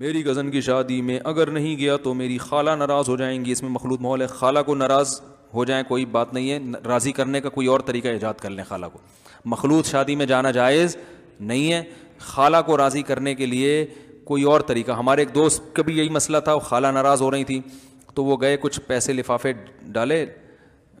मेरी कज़न की शादी में अगर नहीं गया तो मेरी खाला नाराज़ हो जाएंगी इसमें मखलूत माहौल है खाला को नाराज़ हो जाए कोई बात नहीं है राज़ी करने का कोई और तरीका ईजाद कर लें खाला को मखलूत शादी में जाना जायज़ नहीं है खाला को राज़ी करने के लिए कोई और तरीका हमारे एक दोस्त का भी यही मसला था वो खाला नाराज़ हो रही थी तो वो गए कुछ पैसे लिफाफे डाले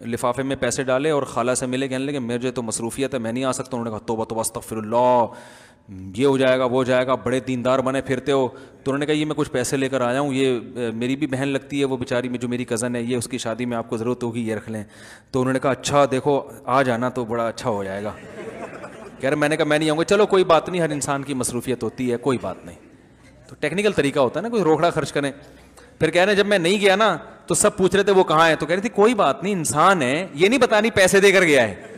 लिफाफे में पैसे डाले और खाला से मिले कहने लगे मेरे तो मसरूफियत है मैं नहीं आ सकता उन्होंने कहा तो तोबा तोबा फिर ये हो जाएगा वो हो जाएगा बड़े दीनदार बने फिरते हो तो उन्होंने कहा ये मैं कुछ पैसे लेकर आया हूँ ये मेरी भी बहन लगती है वो बेचारी में जो मेरी कज़न है ये उसकी शादी में आपको ज़रूरत होगी ये रख लें तो उन्होंने कहा अच्छा देखो आ जाना तो बड़ा अच्छा हो जाएगा कह रहे मैंने कहा मैं नहीं आऊँगा चलो कोई बात नहीं हर इंसान की मसरूफियत होती है कोई बात नहीं तो टेक्निकल तरीका होता है ना कोई रोकड़ा खर्च करें फिर कह रहे जब मैं नहीं गया ना तो सब पूछ रहे थे वो कहाँ है तो कह रही थी कोई बात नहीं इंसान है ये नहीं पता नहीं पैसे देकर गया है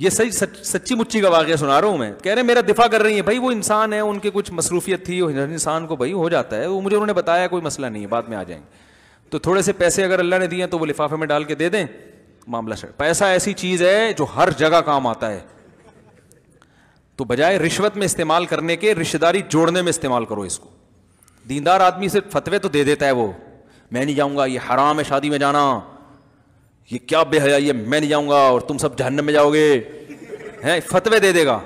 ये सही सच, सच्ची मुच्ची का वाक्य सुना रहा हूं मैं कह रहे मेरा दिफा कर रही है भाई वो इंसान है उनके कुछ मसरूफियत थी इंसान को भाई हो जाता है वो मुझे उन्होंने बताया कोई मसला नहीं है बाद में आ जाएंगे तो थोड़े से पैसे अगर अल्लाह ने दिए तो वो लिफाफे में डाल के दे दें मामला सर पैसा ऐसी चीज है जो हर जगह काम आता है तो बजाय रिश्वत में इस्तेमाल करने के रिश्तेदारी जोड़ने में इस्तेमाल करो इसको दीनदार आदमी सिर्फ फतवे तो दे देता है वो मैं नहीं जाऊँगा ये हराम है शादी में जाना ये क्या बेहया ये मैं नहीं जाऊँगा और तुम सब जहन में जाओगे है फतवे दे देगा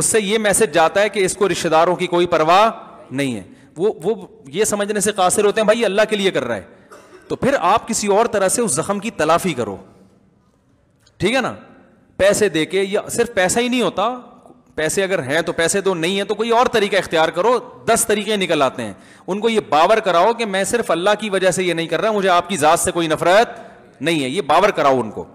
उससे ये मैसेज जाता है कि इसको रिश्तेदारों की कोई परवाह नहीं है वो वो ये समझने से कासिर होते हैं भाई अल्लाह के लिए कर रहा है तो फिर आप किसी और तरह से उस जख्म की तलाफी करो ठीक है ना पैसे दे के या सिर्फ पैसा ही नहीं होता पैसे अगर हैं तो पैसे दो नहीं है तो कोई और तरीका इख्तियार करो दस तरीके निकल आते हैं उनको ये बावर कराओ कि मैं सिर्फ अल्लाह की वजह से ये नहीं कर रहा मुझे आपकी ज़ात से कोई नफरत नहीं है ये बावर कराओ उनको